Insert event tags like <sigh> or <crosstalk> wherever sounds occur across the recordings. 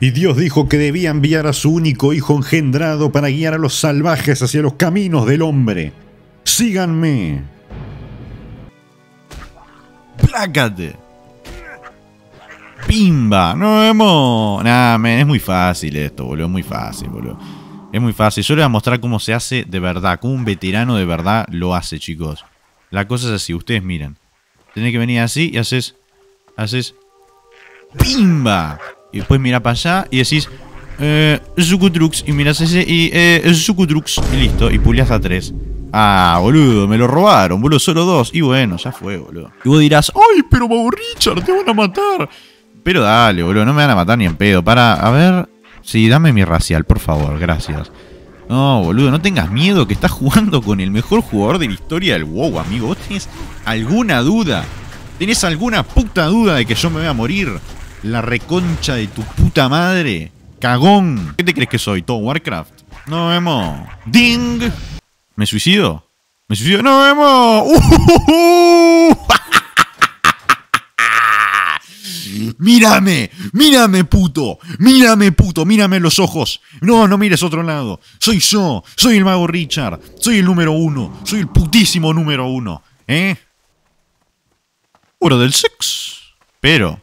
Y Dios dijo que debía enviar a su único hijo engendrado para guiar a los salvajes hacia los caminos del hombre. Síganme. Plácate. Pimba, No, vemos. nada. es muy fácil esto, boludo. Es muy fácil, boludo. Es muy fácil. Yo les voy a mostrar cómo se hace de verdad. Cómo un veterano de verdad lo hace, chicos. La cosa es así. Ustedes miran. Tenés que venir así y haces... Haces... ¡Pimba! Y después mira para allá y decís, eh, Zucutrux. Y miras ese y, eh, Zucutrux. Y listo, y pulias a tres. Ah, boludo, me lo robaron, boludo, solo dos. Y bueno, ya fue, boludo. Y vos dirás, ¡ay, pero Mau Richard, te van a matar! Pero dale, boludo, no me van a matar ni en pedo. Para, a ver. Sí, dame mi racial, por favor, gracias. No, boludo, no tengas miedo que estás jugando con el mejor jugador de la historia del WoW, amigo. ¿Vos tenés alguna duda? ¿Tenés alguna puta duda de que yo me voy a morir? La reconcha de tu puta madre. Cagón. ¿Qué te crees que soy? ¿Todo Warcraft? No vemos. Ding. ¿Me suicido? ¿Me suicido? ¡No vemos! <laughs> ¡Mírame! ¡Mírame, puto! ¡Mírame, puto! ¡Mírame los ojos! No, no mires otro lado. Soy yo. Soy el mago Richard. Soy el número uno. Soy el putísimo número uno. ¿Eh? Hora del sex. Pero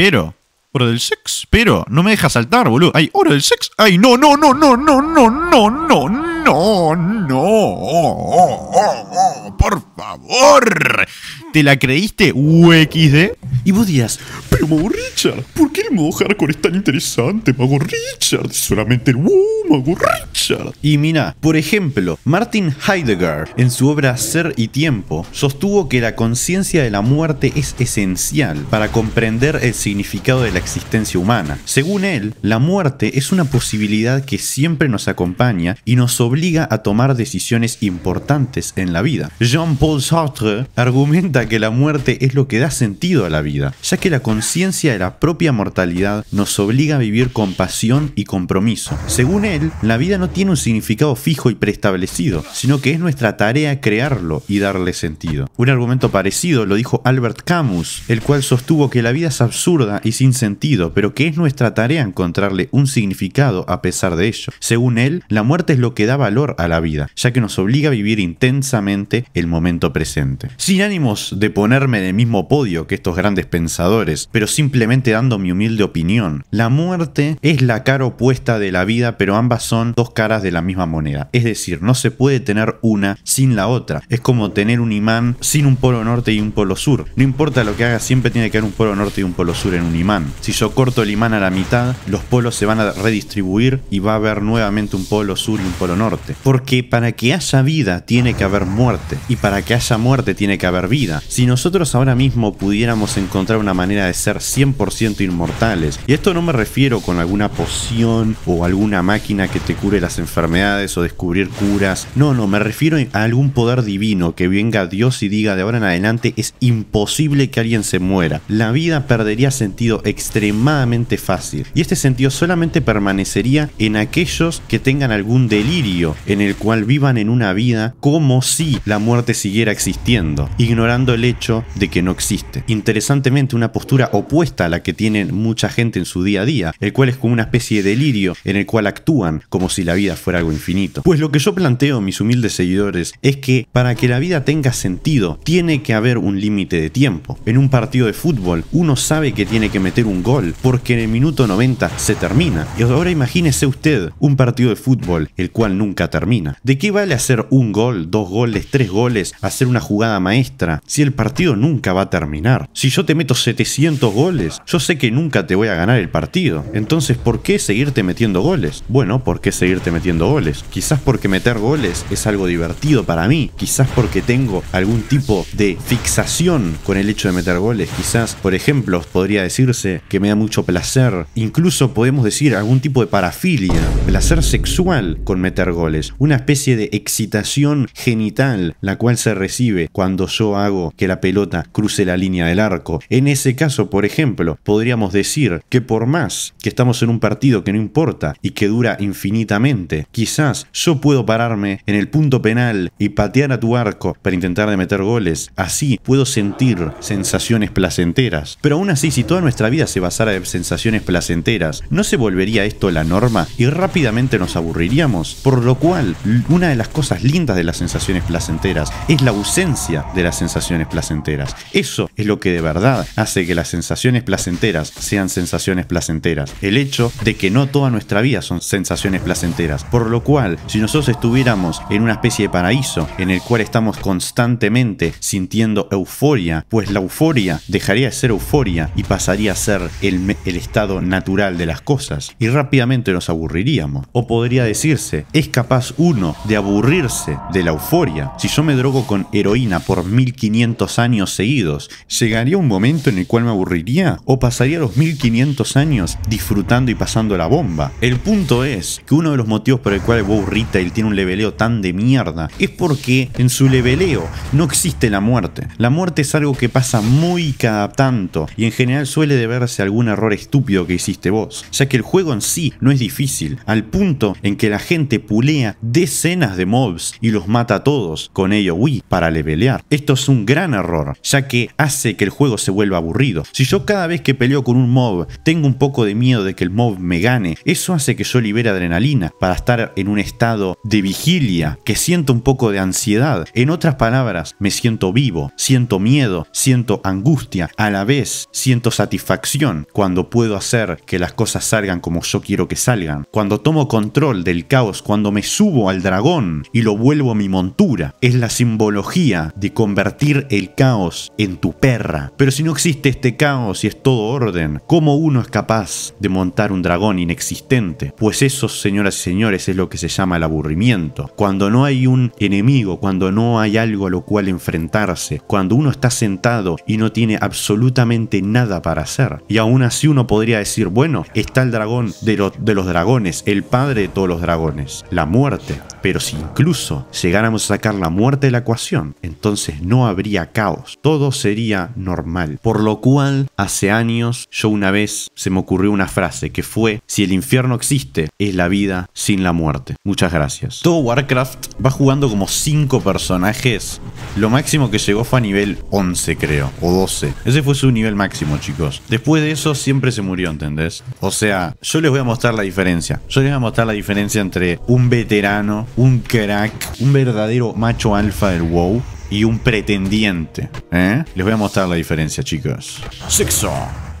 pero Hora del sex, pero no me deja saltar, boludo. Ay, hora del sex. Ay, no, no, no, no, no, no, no, no, no, no. por favor. ¿Te la creíste, UXD? Y vos dirás, pero Mago Richard, ¿por qué el modo hardcore es tan interesante, Mago Richard? Solamente el wow, Mago Richard. Y mira, por ejemplo, Martin Heidegger, en su obra Ser y Tiempo, sostuvo que la conciencia de la muerte es esencial para comprender el significado de la existencia humana. Según él, la muerte es una posibilidad que siempre nos acompaña y nos obliga a tomar decisiones importantes en la vida. Jean-Paul Sartre argumenta que la muerte es lo que da sentido a la vida, ya que la conciencia de la propia mortalidad nos obliga a vivir con pasión y compromiso. Según él, la vida no tiene un significado fijo y preestablecido, sino que es nuestra tarea crearlo y darle sentido. Un argumento parecido lo dijo Albert Camus, el cual sostuvo que la vida es absurda y sin sentido pero que es nuestra tarea encontrarle un significado a pesar de ello. Según él, la muerte es lo que da valor a la vida, ya que nos obliga a vivir intensamente el momento presente. Sin ánimos de ponerme en el mismo podio que estos grandes pensadores, pero simplemente dando mi humilde opinión, la muerte es la cara opuesta de la vida, pero ambas son dos caras de la misma moneda. Es decir, no se puede tener una sin la otra. Es como tener un imán sin un polo norte y un polo sur. No importa lo que haga, siempre tiene que haber un polo norte y un polo sur en un imán. Si yo corto el imán a la mitad, los polos se van a redistribuir y va a haber nuevamente un polo sur y un polo norte. Porque para que haya vida tiene que haber muerte y para que haya muerte tiene que haber vida. Si nosotros ahora mismo pudiéramos encontrar una manera de ser 100% inmortales, y esto no me refiero con alguna poción o alguna máquina que te cure las enfermedades o descubrir curas, no, no, me refiero a algún poder divino que venga Dios y diga de ahora en adelante es imposible que alguien se muera. La vida perdería sentido extremadamente fácil. Y este sentido solamente permanecería en aquellos que tengan algún delirio en el cual vivan en una vida como si la muerte siguiera existiendo, ignorando el hecho de que no existe. Interesantemente, una postura opuesta a la que tiene mucha gente en su día a día, el cual es como una especie de delirio en el cual actúan como si la vida fuera algo infinito. Pues lo que yo planteo, mis humildes seguidores, es que para que la vida tenga sentido, tiene que haber un límite de tiempo. En un partido de fútbol, uno sabe que tiene que meter un gol, porque en el minuto 90 se termina. Y ahora imagínese usted un partido de fútbol, el cual nunca termina. ¿De qué vale hacer un gol, dos goles, tres goles, hacer una jugada maestra, si el partido nunca va a terminar? Si yo te meto 700 goles, yo sé que nunca te voy a ganar el partido. Entonces, ¿por qué seguirte metiendo goles? Bueno, ¿por qué seguirte metiendo goles? Quizás porque meter goles es algo divertido para mí, quizás porque tengo algún tipo de fixación con el hecho de meter goles, quizás, por ejemplo, podría decirse que me da mucho placer. Incluso podemos decir algún tipo de parafilia, placer sexual con meter goles, una especie de excitación genital, la cual se recibe cuando yo hago que la pelota cruce la línea del arco. En ese caso, por ejemplo, podríamos decir que por más que estamos en un partido que no importa y que dura infinitamente, quizás yo puedo pararme en el punto penal y patear a tu arco para intentar de meter goles. Así puedo sentir sensaciones placenteras. Pero aún así, si toda nuestra vida se basara en sensaciones placenteras, ¿no se volvería esto la norma y rápidamente nos aburriríamos? Por lo cual, una de las cosas lindas de las sensaciones placenteras es la ausencia de las sensaciones placenteras. Eso es lo que de verdad hace que las sensaciones placenteras sean sensaciones placenteras. El hecho de que no toda nuestra vida son sensaciones placenteras. Por lo cual, si nosotros estuviéramos en una especie de paraíso en el cual estamos constantemente sintiendo euforia, pues la euforia dejaría de ser euforia y pasaría a ser el, estado natural de las cosas y rápidamente nos aburriríamos. O podría decirse, es capaz uno de aburrirse de la euforia. Si yo me drogo con heroína por 1500 años seguidos, ¿llegaría un momento en el cual me aburriría? ¿O pasaría los 1500 años disfrutando y pasando la bomba? El punto es que uno de los motivos por el cual Bow Retail tiene un leveleo tan de mierda es porque en su leveleo no existe la muerte. La muerte es algo que pasa muy cada tanto y en general suele deberse algún error estúpido que hiciste vos, ya que el juego en sí no es difícil, al punto en que la gente pulea decenas de mobs y los mata a todos con ello Wii para levelear. Esto es un gran error, ya que hace que el juego se vuelva aburrido. Si yo cada vez que peleo con un mob tengo un poco de miedo de que el mob me gane, eso hace que yo libere adrenalina para estar en un estado de vigilia, que siento un poco de ansiedad. En otras palabras, me siento vivo, siento miedo, siento angustia, a la vez siento satisfacción cuando puedo hacer que las cosas salgan como yo quiero que salgan, cuando tomo control del caos, cuando me subo al dragón y lo vuelvo a mi montura. Es la simbología de convertir el caos en tu perra. Pero si no existe este caos y es todo orden, ¿cómo uno es capaz de montar un dragón inexistente? Pues eso, señoras y señores, es lo que se llama el aburrimiento. Cuando no hay un enemigo, cuando no hay algo a lo cual enfrentarse, cuando uno está sentado y no tiene absolutamente nada para hacer. Y aún así uno podría decir, bueno, está el dragón de, los, de los dragones, el padre de todos los dragones, la muerte. Pero si incluso llegáramos a sacar la muerte de la ecuación, entonces no habría caos, todo sería normal. Por lo cual, hace años, yo una vez se me ocurrió una frase que fue, si el infierno existe, es la vida sin la muerte. Muchas gracias. Todo Warcraft va jugando como 5 personajes. Lo máximo que llegó fue a nivel 11 creo, o 12. Ese fue su nivel máximo, chicos. Después de eso siempre se murió, ¿entendés? O sea, yo les voy a mostrar la diferencia. Yo les voy a mostrar la diferencia entre un veterano un crack, un verdadero macho alfa del WoW y un pretendiente. ¿eh? Les voy a mostrar la diferencia, chicos. Sexo.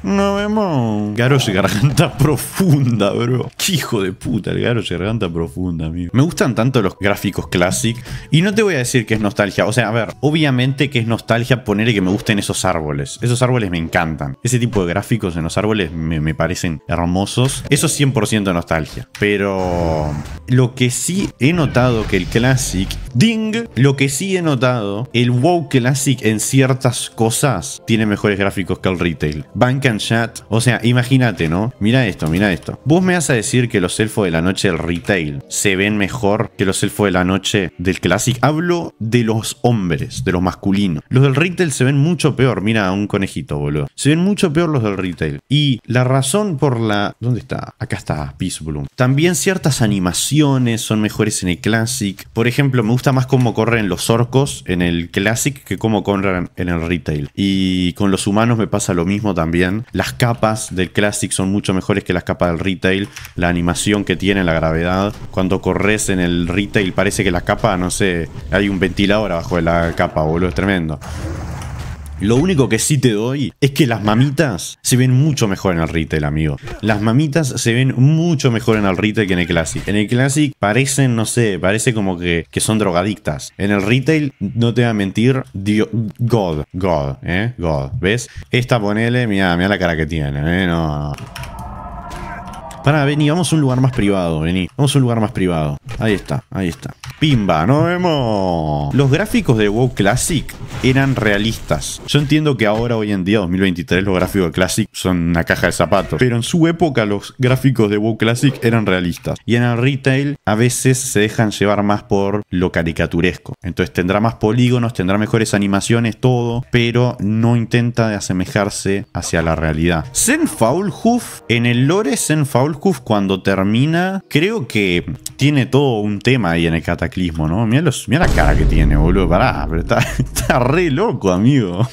No vemos. Garos garganta <laughs> profunda, bro. Qué hijo de puta, el Garos garganta profunda, amigo. Me gustan tanto los gráficos classic. Y no te voy a decir que es nostalgia. O sea, a ver, obviamente que es nostalgia ponerle que me gusten esos árboles. Esos árboles me encantan. Ese tipo de gráficos en los árboles me, me parecen hermosos. Eso es 100% nostalgia. Pero lo que sí he notado que el classic. Ding. Lo que sí he notado. El WoW Classic en ciertas cosas tiene mejores gráficos que el retail. Banca chat. O sea, imagínate, ¿no? Mira esto, mira esto. Vos me vas a decir que los elfos de la noche del retail se ven mejor que los elfos de la noche del classic. Hablo de los hombres, de los masculinos. Los del retail se ven mucho peor. Mira, un conejito, boludo. Se ven mucho peor los del retail. Y la razón por la... ¿Dónde está? Acá está, Peace Bloom. También ciertas animaciones son mejores en el classic. Por ejemplo, me gusta más cómo corren los orcos en el classic que cómo corren en el retail. Y con los humanos me pasa lo mismo también. Las capas del Classic son mucho mejores que las capas del retail. La animación que tiene, la gravedad. Cuando corres en el retail parece que la capa, no sé, hay un ventilador abajo de la capa, boludo, es tremendo. Lo único que sí te doy es que las mamitas se ven mucho mejor en el retail, amigo. Las mamitas se ven mucho mejor en el retail que en el Classic. En el Classic parecen, no sé, parece como que, son drogadictas. En el retail, no te voy a mentir, God, God, ¿eh? God, ¿ves? Esta ponele, mira, mira la cara que tiene, ¿eh? no. Pará, vení, vamos a un lugar más privado, vení. Vamos a un lugar más privado. Ahí está, ahí está. Pimba, nos vemos. Los gráficos de WoW Classic eran realistas. Yo entiendo que ahora, hoy en día, 2023, los gráficos de Classic son una caja de zapatos. Pero en su época los gráficos de WoW Classic eran realistas. Y en el retail a veces se dejan llevar más por lo caricaturesco. Entonces tendrá más polígonos, tendrá mejores animaciones, todo. Pero no intenta asemejarse hacia la realidad. Zen Hoof en el lore Zen cuando termina, creo que tiene todo un tema ahí en el cataclismo, ¿no? Mira, mira la cara que tiene, boludo. Pará, pero está, <laughs> re loco, amigo.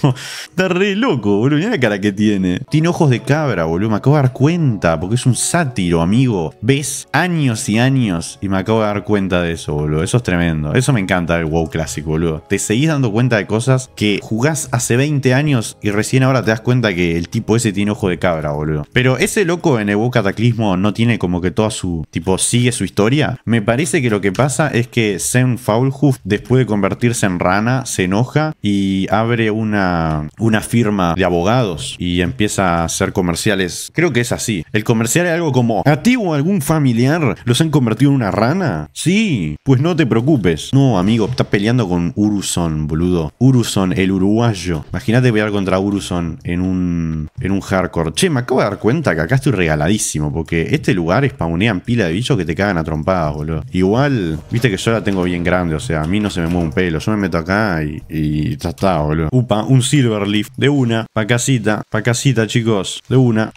Está re loco, boludo. Mira la cara que tiene. Tiene ojos de cabra, boludo. Me acabo de dar cuenta, porque es un sátiro, amigo. Ves años y años y me acabo de dar cuenta de eso, boludo. Eso es tremendo. Eso me encanta el WoW clásico, boludo. Te seguís dando cuenta de cosas que jugás hace 20 años y recién ahora te das cuenta que el tipo ese tiene ojo de cabra, boludo. Pero ese loco en el WoW Cataclismo no tiene como que toda su, tipo, sigue su historia. Me parece que lo que pasa es que Zen Foulhoof, después de convertirse en rana, se enoja y abre una, una firma de abogados y empieza a hacer comerciales. Creo que es así. El comercial es algo como, ¿a ti o algún familiar los han convertido en una rana? Sí, pues no te preocupes. No, amigo, estás peleando con Uruson, boludo. Uruson, el uruguayo. Imagínate pelear contra Uruson en un, en un hardcore. Che, me acabo de dar cuenta que acá estoy regaladísimo porque este lugar spawnean pila de bichos que te cagan a trompadas, boludo. Igual, viste que yo la tengo bien grande, o sea, a mí no se me mueve un pelo. Yo me meto acá y, y ya está, boludo. Upa, un silver leaf de una, pa' casita, pa' casita, chicos, de una.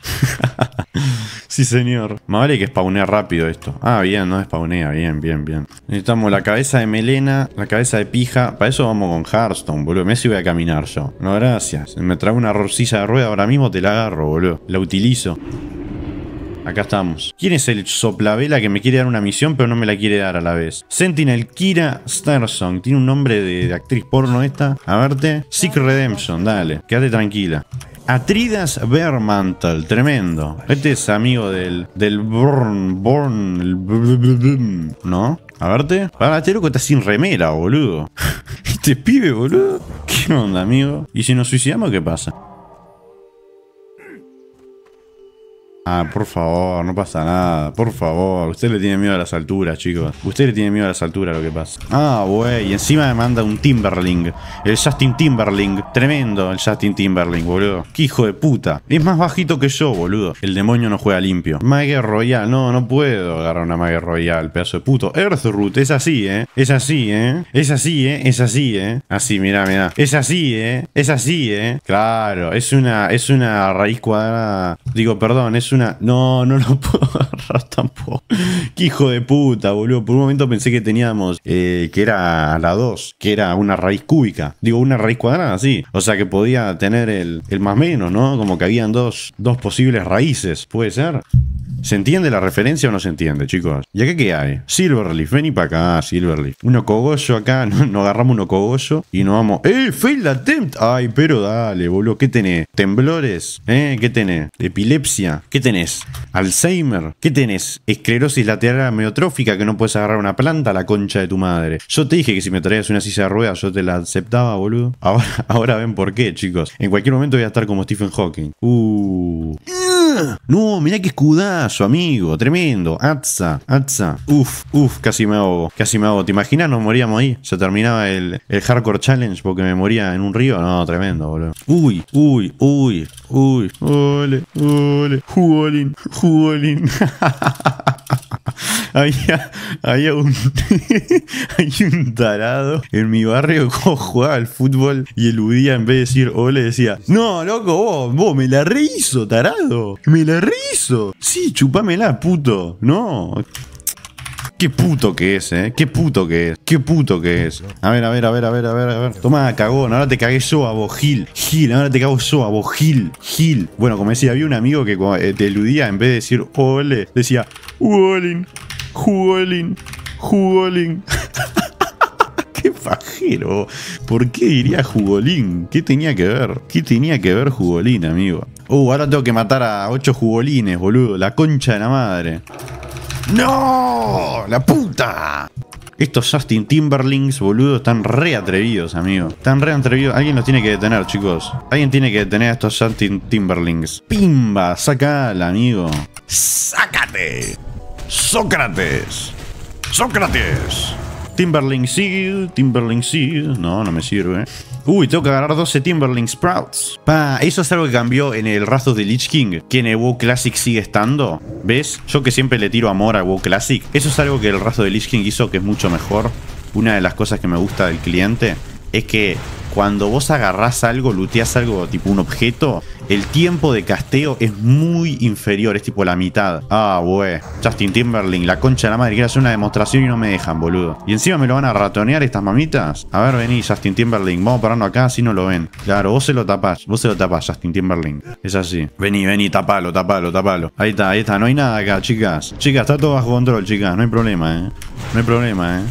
<laughs> sí, señor. Me vale que spawnea rápido esto. Ah, bien, no spawnea, bien, bien, bien. Necesitamos la cabeza de melena, la cabeza de pija. Para eso vamos con Hearthstone, boludo. si voy a caminar yo. No, gracias. Me trae una rosilla de rueda ahora mismo, te la agarro, boludo. La utilizo. Acá estamos. ¿Quién es el soplavela que me quiere dar una misión pero no me la quiere dar a la vez? Sentinel Kira Starsong. Tiene un nombre de, actriz porno esta. A verte. Sick Redemption, dale. Quédate tranquila. Atridas Vermantle. tremendo. Este es amigo del. del Born. Born. ¿No? A verte. Ahora este loco está sin remera, boludo. <laughs> este pibe, boludo. ¿Qué onda, amigo? ¿Y si nos suicidamos, qué pasa? Ah, por favor, no pasa nada, por favor. Usted le tiene miedo a las alturas, chicos. Usted le tiene miedo a las alturas, lo que pasa. Ah, güey, encima me manda un Timberling. El Justin Timberling. Tremendo el Justin Timberling, boludo. Qué hijo de puta. Es más bajito que yo, boludo. El demonio no juega limpio. Mague Royal, no, no puedo agarrar una Mague Royal, pedazo de puto. Earthroot, es así, eh. Es así, eh. Es así, eh. Es así, eh. Así, mira, mira, Es así, eh. Es así, eh. Claro, es una, es una raíz cuadrada. Digo, perdón, es una. No, no lo <laughs> puedo agarrar tampoco. Qué hijo de puta, boludo. Por un momento pensé que teníamos eh, que era la 2, que era una raíz cúbica. Digo, una raíz cuadrada, sí. O sea que podía tener el, el más menos, ¿no? Como que habían dos, dos posibles raíces. ¿Puede ser? ¿Se entiende la referencia o no se entiende, chicos? ¿Y acá qué hay? Silverleaf, vení para acá, Silverleaf. Uno cogollo acá, <laughs> nos agarramos uno cogollo y nos vamos. ¡Eh! ¡Fail attempt! Ay, pero dale, boludo. ¿Qué tenés? ¿Temblores? ¿Eh? ¿Qué tenés? ¿Epilepsia? ¿Qué tenés? ¿Alzheimer? ¿Qué tenés? ¿Esclerosis lateral ameotrófica que no puedes agarrar una planta? a La concha de tu madre. Yo te dije que si me traías una sisa de ruedas yo te la aceptaba, boludo. <laughs> Ahora, ven por qué, chicos. En cualquier momento voy a estar como Stephen Hawking. Uh. No, mirá qué escudazo su amigo, tremendo. Atza, Atza. Uf, uf, casi me ahogo. Casi me ahogo. ¿Te imaginas? Nos moríamos ahí. Se terminaba el, el Hardcore Challenge porque me moría en un río. No, tremendo, boludo. Uy, uy, uy, uy. Ole, ole. Jugolín, jugolín. <laughs> había, <laughs> un, tarado en mi barrio que jugaba al fútbol y eludía en vez de decir ole, decía, no, loco, vos, vos me la rehizo, tarado, me la rehizo. Sí, chupámela, puto, no. Qué puto que es, eh. Qué puto que es. Qué puto que es. A ver, a ver, a ver, a ver, a ver, a ver. Toma, cagón. Ahora te cagué yo a vos, Gil. ahora te cago yo a vos, Gil. Bueno, como decía, había un amigo que eh, te eludía en vez de decir ole, decía, Wallin. Jugolín. Jugolín. <laughs> ¡Qué fajero! ¿Por qué diría jugolín? ¿Qué tenía que ver? ¿Qué tenía que ver jugolín, amigo? Uh, ahora tengo que matar a ocho jugolines, boludo. La concha de la madre. ¡No! ¡La puta! Estos Justin Timberlings, boludo, están re atrevidos, amigo. Están re atrevidos. Alguien los tiene que detener, chicos. Alguien tiene que detener a estos Justin Timberlings. ¡Pimba! ¡Sacala, amigo! ¡Sácate! Sócrates. Sócrates. Timberling Seal, Timberling Seal. No, no me sirve. Uy, tengo que agarrar 12 Timberling Sprouts. Pa, eso es algo que cambió en el rastro de Lich King, que en WoW Classic sigue estando. ¿Ves? Yo que siempre le tiro amor a WoW Classic. Eso es algo que el rastro de Lich King hizo que es mucho mejor. Una de las cosas que me gusta del cliente es que cuando vos agarrás algo, looteás algo, tipo un objeto, el tiempo de casteo es muy inferior, es tipo la mitad. Ah, wey. Justin Timberling, la concha de la madre, quiero hacer una demostración y no me dejan, boludo. Y encima me lo van a ratonear estas mamitas. A ver, vení, Justin Timberling, vamos parando acá, Si no lo ven. Claro, vos se lo tapás, vos se lo tapás, Justin Timberling. Es así. Vení, vení, tapalo, tapalo, tapalo. Ahí está, ahí está, no hay nada acá, chicas. Chicas, está todo bajo control, chicas, no hay problema, eh. No hay problema, eh.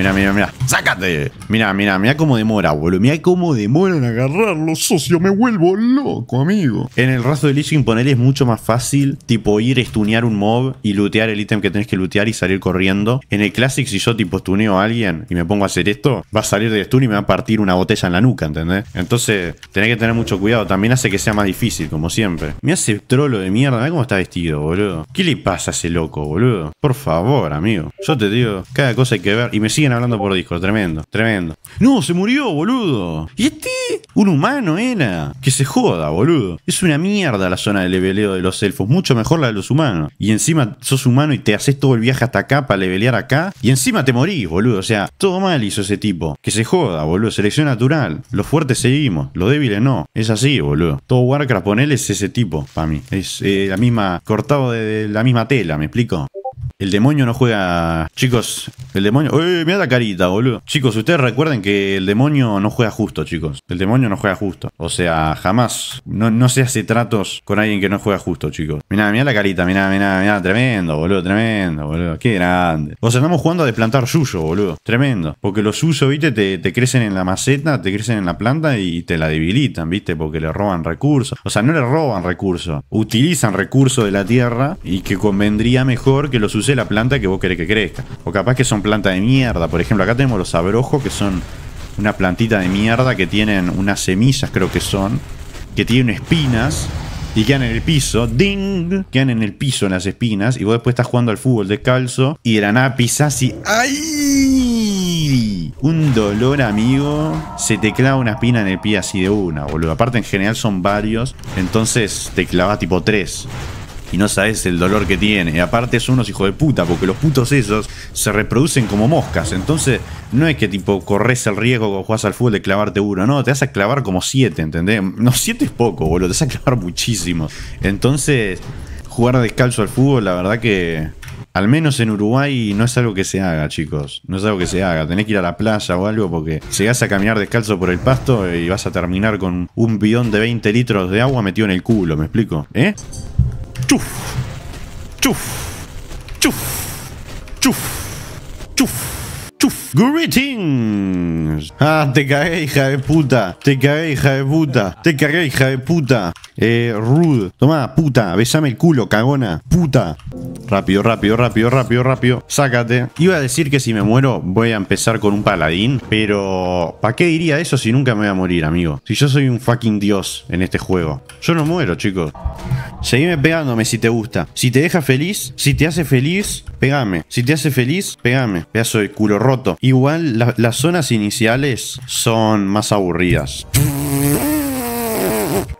Mira, mira, mira. ¡Sácate! Mira, mira, mira cómo demora, boludo. Mira cómo demora en agarrarlo, socio. Me vuelvo loco, amigo. En el rastro de liching poner es mucho más fácil, tipo ir, estunear un mob y lootear el ítem que tenés que lootear y salir corriendo. En el Classic, si yo tipo estuneo a alguien y me pongo a hacer esto, va a salir de stun y me va a partir una botella en la nuca, ¿entendés? Entonces, tenés que tener mucho cuidado. También hace que sea más difícil, como siempre. Mira ese trolo de mierda, mira cómo está vestido, boludo. ¿Qué le pasa a ese loco, boludo? Por favor, amigo. Yo te digo, cada cosa hay que ver. Y me siguen hablando por discos, tremendo, tremendo. No, se murió, boludo. ¿Y este? Un humano era. Que se joda, boludo. Es una mierda la zona de leveleo de los elfos, mucho mejor la de los humanos. Y encima sos humano y te haces todo el viaje hasta acá para levelear acá. Y encima te morís, boludo. O sea, todo mal hizo ese tipo. Que se joda, boludo. Selección natural. Los fuertes seguimos, los débiles no. Es así, boludo. Todo Warcraft, él es ese tipo, para mí. Es eh, la misma, cortado de la misma tela, ¿me explico? El demonio no juega. Chicos, el demonio. ¡Uy! ¡eh! Mira la carita, boludo. Chicos, ustedes recuerden que el demonio no juega justo, chicos. El demonio no juega justo. O sea, jamás. No, se hace tratos con alguien que no juega justo, chicos. Mira, mira la carita, mira, mira, mira, Tremendo, boludo, tremendo, boludo. Qué grande. O sea, estamos jugando a desplantar suyo, boludo. Tremendo. Porque los suyos, viste, te, te, crecen en la maceta, te crecen en la planta y te la debilitan, viste, porque le roban recursos. O sea, no le roban recursos. Utilizan recursos de la tierra y que convendría mejor que los usen la planta que vos querés que crezca. O capaz que son plantas de mierda. Por ejemplo, acá tenemos los abrojos, que son una plantita de mierda que tienen unas semillas, creo que son, que tienen espinas y quedan en el piso, ding, quedan en el piso en las espinas y vos después estás jugando al fútbol descalzo y de la nada pisás y ¡ay! Un dolor, amigo. Se te clava una espina en el pie así de una, boludo. Aparte, en general son varios. Entonces te clava tipo tres y no sabes el dolor que tiene. Y Aparte son unos hijos de puta, porque los putos esos se reproducen como moscas. Entonces, no es que tipo corres el riesgo cuando jugás al fútbol de clavarte uno, no, te vas a clavar como siete, ¿entendés? No, siete es poco, boludo, te vas a clavar muchísimo. Entonces, jugar descalzo al fútbol, la verdad que. Al menos en Uruguay no es algo que se haga, chicos. No es algo que se haga. Tenés que ir a la playa o algo porque llegás a caminar descalzo por el pasto y vas a terminar con un bidón de 20 litros de agua metido en el culo, ¿me explico? ¿Eh? Chuf. Chuf. Chuf. Chuf. Chuf. Chuf. Greetings. Ah, te cagué, hija de puta. Te cagué, hija de puta. Te cagué, hija de puta. Eh, rude. Tomá, puta. Besame el culo, cagona. Puta. Rápido, rápido, rápido, rápido, rápido. Sácate. Iba a decir que si me muero voy a empezar con un paladín. Pero... ¿Para qué diría eso si nunca me voy a morir, amigo? Si yo soy un fucking dios en este juego. Yo no muero, chicos. Seguime pegándome si te gusta. Si te deja feliz, si te hace feliz, pegame. Si te hace feliz, pegame. Pedazo de culo roto. Igual las zonas iniciales son más aburridas.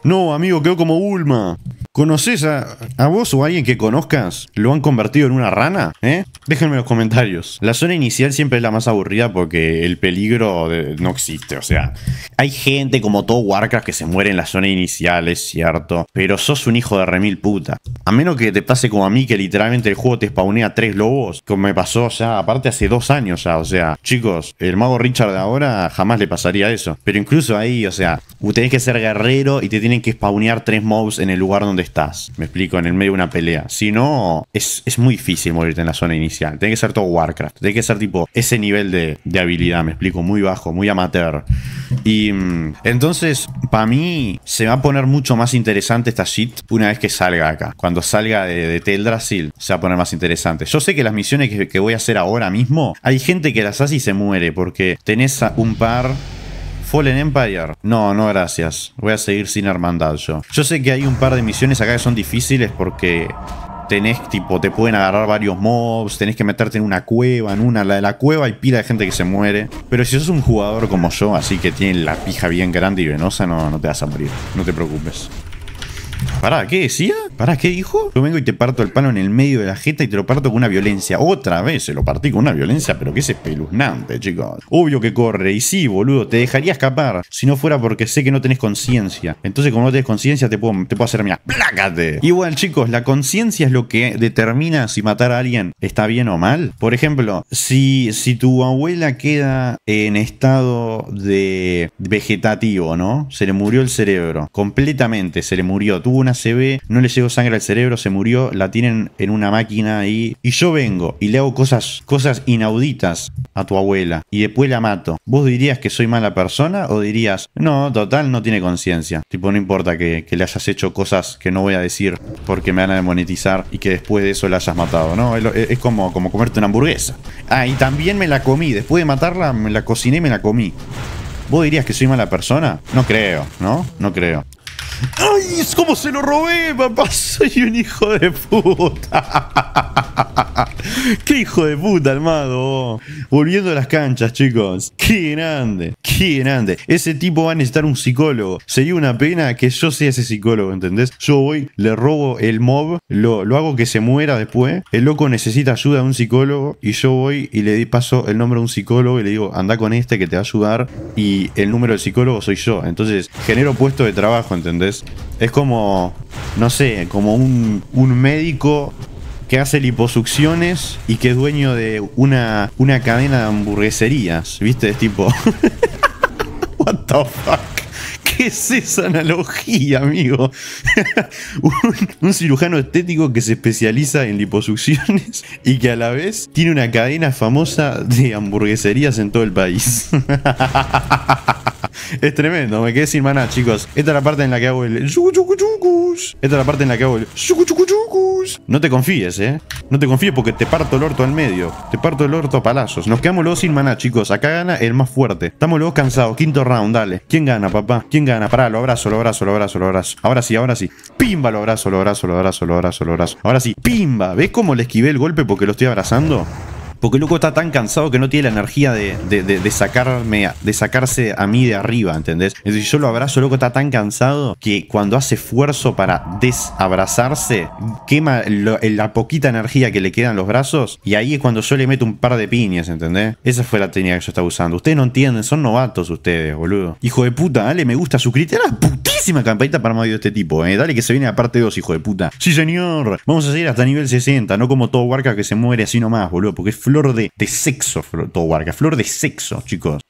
No, amigo, quedó como Ulma ¿Conoces a, vos o a alguien que conozcas? ¿Lo han convertido en una rana? ¿Eh? Déjenme en los comentarios. La zona inicial siempre es la más aburrida porque el peligro no existe. O sea, hay gente como todo Warcraft que se muere en la zona inicial, es cierto. Pero sos un hijo de remil puta. A menos que te pase como a mí que literalmente el juego te spawnea tres lobos. Como me pasó ya, aparte hace dos años ya. O sea, chicos, el mago Richard ahora jamás le pasaría eso. Pero incluso ahí, o sea, tenés que ser guerrero y te tienen que spawnear tres mobs en el lugar donde estás. Me explico, en el medio de una pelea. Si no, es, muy difícil morirte en la zona inicial. Tiene que ser todo Warcraft. Tiene que ser tipo ese nivel de, habilidad, me explico, muy bajo, muy amateur. Y mm, entonces, para mí, se va a poner mucho más interesante esta shit una vez que salga acá. Cuando salga de, de se va a poner más interesante. Yo sé que las misiones que, que voy a hacer ahora mismo, hay gente que las hace y se muere porque tenés un par Fallen Empire. No, no, gracias. Voy a seguir sin hermandad yo. Yo sé que hay un par de misiones acá que son difíciles porque tenés, tipo, te pueden agarrar varios mobs, tenés que meterte en una cueva, en una, la de la cueva y pila de gente que se muere. Pero si sos un jugador como yo, así que tiene la pija bien grande y venosa, no, no te vas a morir, no te preocupes. ¿Para qué decía? ¿Para qué dijo? Yo vengo y te parto el palo en el medio de la jeta y te lo parto con una violencia. Otra vez se lo partí con una violencia, pero que es espeluznante, chicos. Obvio que corre. Y sí, boludo, te dejaría escapar si no fuera porque sé que no tenés conciencia. Entonces, como no tenés conciencia, te puedo, te puedo hacer, plácate. Igual, chicos, la conciencia es lo que determina si matar a alguien está bien o mal. Por ejemplo, si, si tu abuela queda en estado de vegetativo, ¿no? Se le murió el cerebro. Completamente se le murió hubo una CB, no le llegó sangre al cerebro, se murió, la tienen en una máquina ahí. Y yo vengo y le hago cosas, cosas inauditas a tu abuela y después la mato. ¿Vos dirías que soy mala persona o dirías, no, total, no tiene conciencia? Tipo, no importa que, le hayas hecho cosas que no voy a decir porque me van a demonetizar y que después de eso la hayas matado, ¿no? Es, como, como comerte una hamburguesa. Ah, y también me la comí, después de matarla, me la cociné y me la comí. ¿Vos dirías que soy mala persona? No creo, ¿no? No creo. ¡Ay! Es como se lo robé, papá. Soy un hijo de puta. ¡Qué hijo de puta, armado! Volviendo a las canchas, chicos. ¡Qué grande! ¡Qué grande! Ese tipo va a necesitar un psicólogo. Sería una pena que yo sea ese psicólogo, ¿entendés? Yo voy, le robo el mob, lo, lo hago que se muera después. El loco necesita ayuda de un psicólogo y yo voy y le paso el nombre de un psicólogo y le digo, anda con este que te va a ayudar y el número del psicólogo soy yo. Entonces genero puesto de trabajo, ¿entendés? es como, no sé, como un, un médico que hace liposucciones y que es dueño de una, una cadena de hamburgueserías, ¿viste? Es tipo... <laughs> What the fuck? ¿Qué es esa analogía, amigo? <laughs> un, cirujano estético que se especializa en liposucciones y que a la vez tiene una cadena famosa de hamburgueserías en todo el país. <laughs> es tremendo, me quedé sin maná, chicos. Esta es la parte en la que hago el Esta es la parte en la que hago el No te confíes, eh. No te confíes porque te parto el orto al medio. Te parto el orto a palazos. Nos quedamos luego sin maná, chicos. Acá gana el más fuerte. Estamos luego cansados. Quinto round, dale. ¿Quién gana, papá? ¿Quién gana? Pará, lo abrazo, lo abrazo, lo abrazo, lo abrazo. Ahora sí, ahora sí. Pimba, lo abrazo, lo abrazo, lo abrazo, lo abrazo, lo abrazo. Ahora sí, pimba. ¿Ves cómo le esquivé el golpe porque lo estoy abrazando? Porque el loco está tan cansado que no tiene la energía de, de, sacarme, de sacarse a mí de arriba, ¿entendés? Entonces, si yo lo abrazo, Loco está tan cansado que cuando hace esfuerzo para desabrazarse, quema la poquita energía que le quedan los brazos. Y ahí es cuando yo le meto un par de piñas, ¿entendés? Esa fue la técnica que yo estaba usando. Ustedes no entienden, son novatos ustedes, boludo. Hijo de puta, dale me gusta, suscríbete a la putísima campanita para medio de este tipo, ¿eh? Dale que se viene la parte 2, hijo de puta. Sí, señor. Vamos a seguir hasta nivel 60, no como todo Warca que se muere así nomás, boludo, porque es flor de, de sexo, guarda. flor de sexo, chicos.